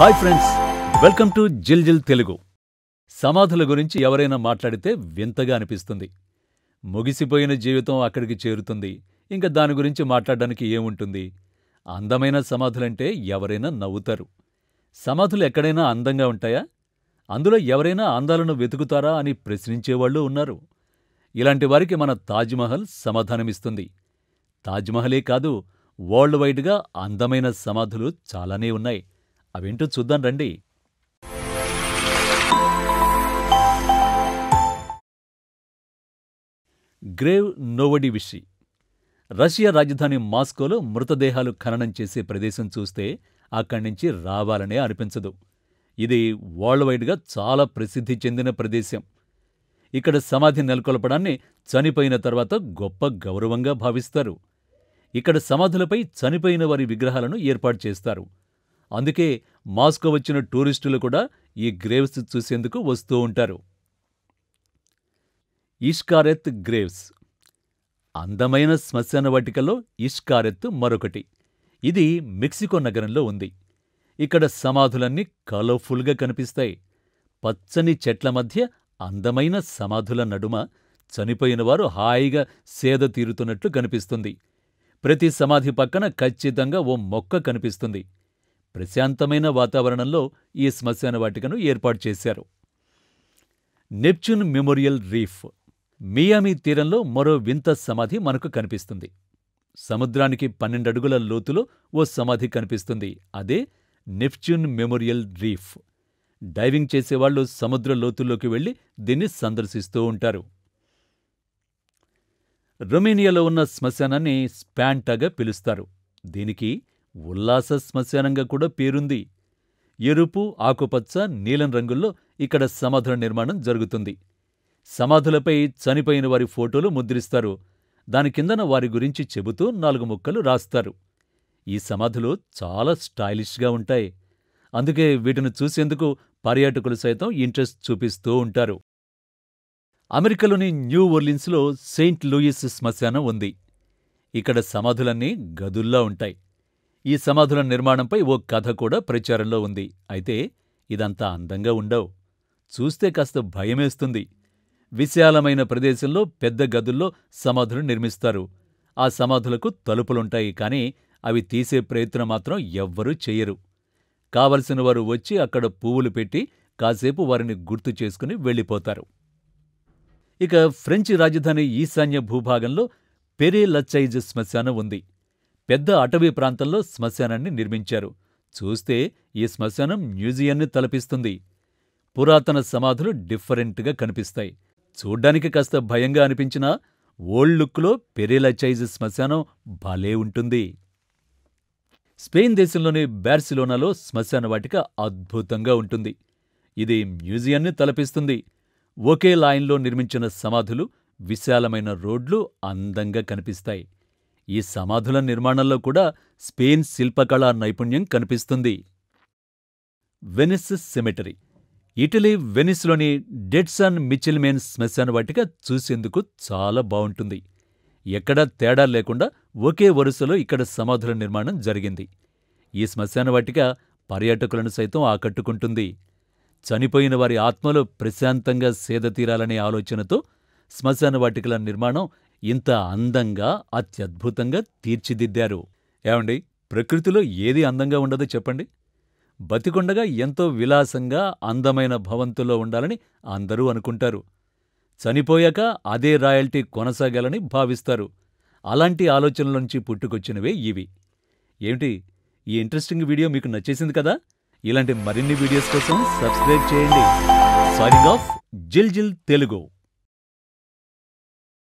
hi friends welcome to జిల్ జిల్ తెలుగు సమాధుల గురించి ఎవరైనా మాట్లాడితే వింతగా అనిపిస్తుంది ముగిసిపోయిన జీవితం అక్కడికి చేరుతుంది ఇంకా దాని గురించి మాట్లాడడానికి ఏముంటుంది అందమైన సమాధులంటే ఎవరైనా నవ్వుతారు సమాధులు ఎక్కడైనా అందంగా ఉంటాయా అందులో ఎవరైనా అందాలను వెతుకుతారా అని ప్రశ్నించేవాళ్ళు ఉన్నారు ఇలాంటి వారికి మన తాజ్మహల్ సమాధానమిస్తుంది తాజ్మహలే కాదు వరల్డ్ వైడ్గా అందమైన సమాధులు చాలానే ఉన్నాయి అవింటూ చూద్దాం రండి గ్రేవ్ విషి రష్యా రాజధాని మాస్కోలో మృతదేహాలు ఖననం చేసే ప్రదేశం చూస్తే అక్కడి నుంచి రావాలనే అనిపించదు ఇది వరల్డ్ వైడ్గా చాలా ప్రసిద్ధి చెందిన ప్రదేశం ఇక్కడ సమాధి నెలకొల్పడాన్ని చనిపోయిన తర్వాత గొప్ప గౌరవంగా భావిస్తారు ఇక్కడ సమాధులపై చనిపోయిన వారి విగ్రహాలను ఏర్పాటు చేస్తారు అందుకే మాస్కో వచ్చిన టూరిస్టులు కూడా ఈ గ్రేవ్స్ చూసేందుకు వస్తూ ఉంటారు ఇష్కారెత్ గ్రేవ్స్ అందమైన శ్మశాన వాటికలో ఇష్కారెత్ మరొకటి ఇది మెక్సికో నగరంలో ఉంది ఇక్కడ సమాధులన్నీ కలర్ఫుల్గా కనిపిస్తాయి పచ్చని చెట్ల మధ్య అందమైన సమాధుల నడుమ చనిపోయినవారు హాయిగా సేద తీరుతున్నట్లు కనిపిస్తుంది ప్రతి సమాధి పక్కన ఖచ్చితంగా ఓ మొక్క కనిపిస్తుంది ప్రశాంతమైన వాతావరణంలో ఈ శ్మశాన వాటికను ఏర్పాటు చేశారు నెప్చ్యూన్ మెమోరియల్ రీఫ్ మియామి తీరంలో మరో వింత సమాధి మనకు కనిపిస్తుంది సముద్రానికి పన్నెండడుగుల లోతులో ఓ సమాధి కనిపిస్తుంది అదే నెప్చ్యూన్ మెమోరియల్ రీఫ్ డైవింగ్ చేసేవాళ్లు సముద్ర లోతుల్లోకి వెళ్లి దీన్ని సందర్శిస్తూ ఉంటారు రొమేనియాలో ఉన్న శ్మశానాన్ని స్పాంటాగా పిలుస్తారు దీనికి ఉల్లాస శ్మశానంగా కూడా పేరుంది ఎరుపు ఆకుపచ్చ నీలం రంగుల్లో ఇక్కడ సమాధుల నిర్మాణం జరుగుతుంది సమాధులపై చనిపోయిన వారి ఫోటోలు ముద్రిస్తారు దాని కిందన వారి గురించి చెబుతూ నాలుగు ముక్కలు రాస్తారు ఈ సమాధులు చాలా స్టైలిష్గా ఉంటాయి అందుకే వీటిని చూసేందుకు పర్యాటకులు సైతం ఇంట్రెస్ట్ చూపిస్తూ ఉంటారు అమెరికాలోని న్యూ ఓర్లిన్స్లో సెయింట్ లూయిస్ శ్మశానం ఉంది ఇక్కడ సమాధులన్నీ గదుల్లా ఉంటాయి ఈ సమాధుల నిర్మాణంపై ఓ కథ కూడా ప్రచారంలో ఉంది అయితే ఇదంతా అందంగా ఉండవు చూస్తే కాస్త భయమేస్తుంది విశాలమైన ప్రదేశంలో పెద్ద గదుల్లో సమాధులు నిర్మిస్తారు ఆ సమాధులకు తలుపులుంటాయి కానీ అవి తీసే ప్రయత్నం మాత్రం ఎవ్వరూ చెయ్యరు కావలసిన వారు వచ్చి అక్కడ పువ్వులు పెట్టి కాసేపు వారిని గుర్తు చేసుకుని వెళ్ళిపోతారు ఇక ఫ్రెంచి రాజధాని ఈశాన్య భూభాగంలో పెరే లచ్చైజ్ శ్మశానం ఉంది పెద్ద అటవీ ప్రాంతంలో శ్మశానాన్ని నిర్మించారు చూస్తే ఈ శ్మశానం మ్యూజియాన్ని తలపిస్తుంది పురాతన సమాధులు డిఫరెంట్గా కనిపిస్తాయి చూడ్డానికి కాస్త భయంగా అనిపించినా ఓల్డ్ లుక్లో పెరేలచైజ్ శ్మశానం భలే ఉంటుంది స్పెయిన్ దేశంలోని బార్సిలోనాలో శ్మశాన వాటిక అద్భుతంగా ఉంటుంది ఇది మ్యూజియాన్ని తలపిస్తుంది ఒకే లైన్లో నిర్మించిన సమాధులు విశాలమైన రోడ్లు అందంగా కనిపిస్తాయి ఈ సమాధుల నిర్మాణంలో కూడా స్పెయిన్ శిల్పకళా నైపుణ్యం కనిపిస్తుంది వెనిస్ సెమెటరీ ఇటలీ వెనిస్లోని డెడ్సన్ మిచిల్మేన్ శ్మశాన వాటిక చూసేందుకు చాలా బావుంటుంది ఎక్కడా తేడా లేకుండా ఒకే వరుసలో ఇక్కడ సమాధుల నిర్మాణం జరిగింది ఈ శ్మశాన వాటిక పర్యాటకులను సైతం ఆకట్టుకుంటుంది చనిపోయిన వారి ఆత్మలు ప్రశాంతంగా సేదతీరాలనే ఆలోచనతో శ్మశాన వాటికల నిర్మాణం ఇంత అందంగా అత్యద్భుతంగా తీర్చిదిద్దారు ఏమండి ప్రకృతిలో ఏది అందంగా ఉండదో చెప్పండి బతికొండగా ఎంతో విలాసంగా అందమైన భవంతుల్లో ఉండాలని అందరూ అనుకుంటారు చనిపోయాక అదే రాయల్టీ కొనసాగాలని భావిస్తారు అలాంటి ఆలోచనల నుంచి పుట్టుకొచ్చినవే ఇవి ఏమిటి ఈ ఇంట్రెస్టింగ్ వీడియో మీకు నచ్చేసింది కదా ఇలాంటి మరిన్ని వీడియోస్ కోసం సబ్స్క్రైబ్ చేయండి సైనింగ్ ఆఫ్ జిల్ జిల్ తెలుగు